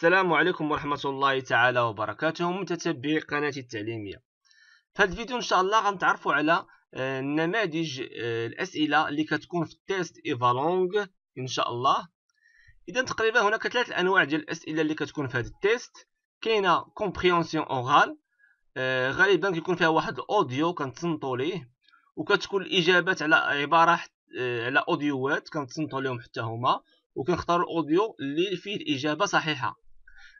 السلام عليكم ورحمة الله تعالى وبركاته متتبعي قناتي التعليمية في هذا الفيديو إن شاء الله غنتعرفوا على آه، نماذج آه، الأسئلة اللي كتكون في التيست إيفالونغ إن شاء الله إذا تقريبا هناك ثلاث أنواع ديال الأسئلة اللي كتكون في هذا التيست كاينة كومبريونسيون أورال آه، غالبا كيكون فيها واحد الأوديو كنتصنتو ليه وكتكون الإجابات على عبارة على أوديوات كنتصنتو ليهم حتى هما وكنختار الاوديو اللي فيه الاجابه صحيحه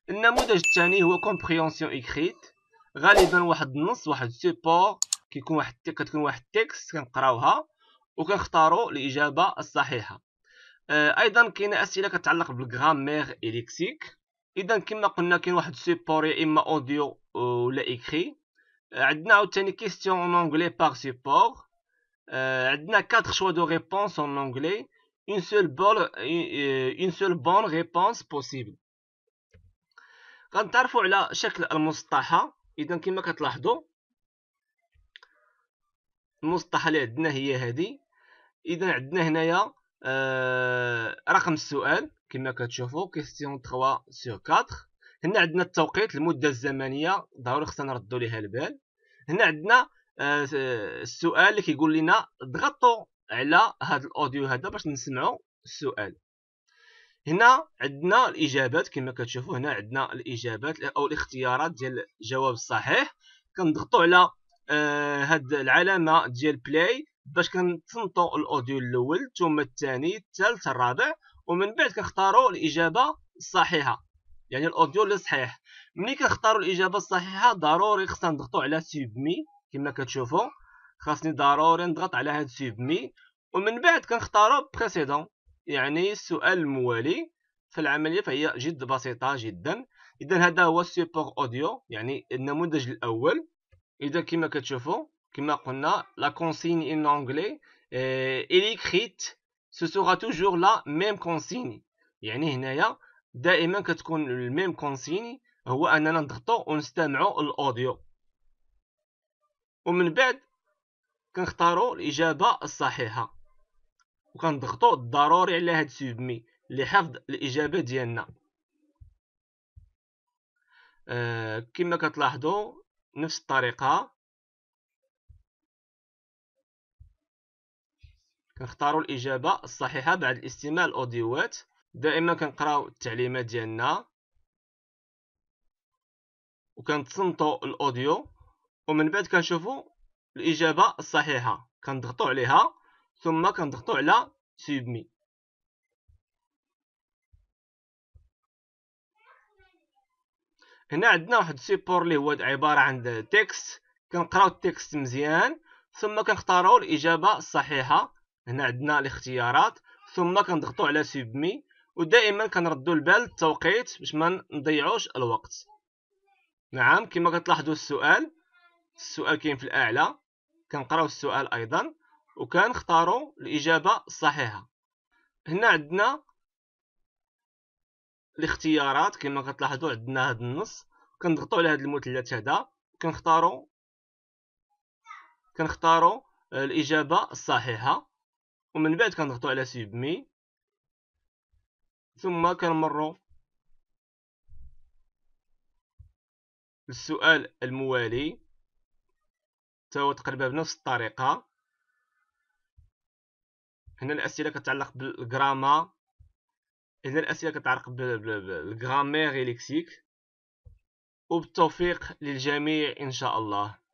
النموذج الثاني هو كومبريونسيون اكريت غالبا واحد النص واحد سوبور كيكون واحد كتكون واحد التكست كنقراوها وكنختاروا الاجابه الصحيحه آه ايضا كاين اسئله كتعلق بالغرامير اليكسيك اذا كما قلنا كاين واحد سوبور يا اما اوديو ولا اكري آه، عندنا عاوتاني كيستيون اون انغلي باغ سيبور عندنا 4 شوا دو ريبونس اون انغلي une seule bonne euh، une seule bonne réponse possible غنتعرفوا على شكل المسطحه اذا كما كتلاحظوا المسطحه اللي عندنا هي هذه اذا عندنا هنايا آه رقم السؤال كما كتشوفوا كيستيون 3 سور 4 هنا عندنا التوقيت المده الزمنيه ضروري خصنا نردوا ليها البال هنا عندنا آه السؤال اللي كيقول لنا ضغطوا على هذا الاوديو هذا باش نسمعوا السؤال هنا عندنا الاجابات كما كتشوفوا هنا عندنا الاجابات او الاختيارات ديال الجواب الصحيح كنضغطوا على آه هاد العلامه ديال بلاي باش كنصنتو الاوديو الاول ثم الثاني الثالث الرابع ومن بعد كنختاروا الاجابه الصحيحه يعني الاوديو اللي صحيح ملي كنختاروا الاجابه الصحيحه ضروري خصنا نضغطوا على سيبمي كما كتشوفوا خاصني ضروري نضغط على هاد سيبمي ومن بعد كنختاروا بريسيدون يعني السؤال الموالي فالعملية فهي جد بسيطة جدا إذا هذا هو السيبور أوديو يعني النموذج الأول إذا كما كتشوفوا كما قلنا لا كونسيني إن أونجلي إليكريت سو سوغا توجور لا ميم كونسيني يعني هنايا دائما كتكون الميم كونسيني هو أننا نضغطو ونستمعو الأوديو ومن بعد كنختارو الإجابة الصحيحة وكنضغطوا ضروري على هاد سوبمي لحفظ الاجابه ديالنا أه كما كتلاحظوا نفس الطريقه كنختاروا الاجابه الصحيحه بعد الاستماع الاوديوات دائما كنقراو التعليمات ديالنا وكنتصنتوا الاوديو ومن بعد كنشوفوا الاجابه الصحيحه كنضغطوا عليها ثم كنضغطوا على سيبمي هنا عندنا واحد سيبور اللي هو عباره عن تكست كنقراو التكست مزيان ثم كنختاروا الاجابه الصحيحه هنا عندنا الاختيارات ثم كنضغطوا على سيبمي ودائما كنردوا البال التوقيت باش ما نضيعوش الوقت نعم كما كتلاحظوا السؤال السؤال كاين في الاعلى كنقراو السؤال ايضا وكان اختاروا الإجابة الصحيحة هنا عندنا الاختيارات كما تلاحظوا عندنا هذا النص كنضغطوا على هذا المثلث هذا كنختاروا كنختاروا الإجابة الصحيحة ومن بعد كنضغطوا على سيبمي ثم كنمروا للسؤال الموالي تا تقريبا بنفس الطريقة هنا الاسئله كتعلق بالجراما هنا الاسئله كتعلق بالجرامير ليكسيك وبالتوفيق للجميع ان شاء الله